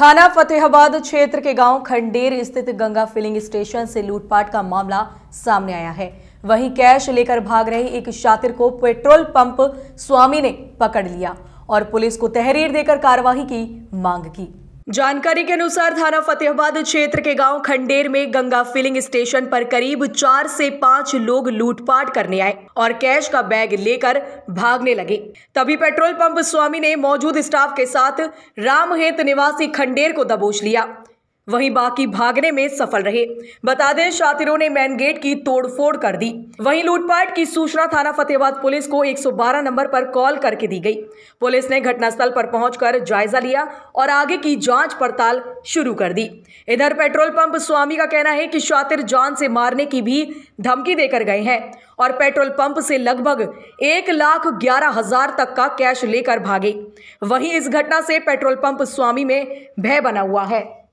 थाना फतेहाबाद क्षेत्र के गांव खंडेर स्थित गंगा फिलिंग स्टेशन से लूटपाट का मामला सामने आया है वहीं कैश लेकर भाग रहे एक शातिर को पेट्रोल पंप स्वामी ने पकड़ लिया और पुलिस को तहरीर देकर कार्रवाई की मांग की जानकारी के अनुसार थाना फतेहाबाद क्षेत्र के गांव खंडेर में गंगा फिलिंग स्टेशन पर करीब चार से पांच लोग लूटपाट करने आए और कैश का बैग लेकर भागने लगे तभी पेट्रोल पंप स्वामी ने मौजूद स्टाफ के साथ रामहेत निवासी खंडेर को दबोच लिया वहीं बाकी भागने में सफल रहे बता दें शातिरों ने मेन गेट की तोड़फोड़ कर दी वहीं लूटपाट की सूचना थाना फतेहाबाद पुलिस को 112 नंबर पर कॉल करके दी गई पुलिस ने घटनास्थल पर पहुंचकर जायजा लिया और आगे की जांच पड़ताल शुरू कर दी इधर पेट्रोल पंप स्वामी का कहना है कि शातिर जान से मारने की भी धमकी देकर गए हैं और पेट्रोल पंप से लगभग एक लाख ग्यारह हजार तक का कैश लेकर भागे वहीं इस घटना से पेट्रोल पंप स्वामी में भय बना हुआ है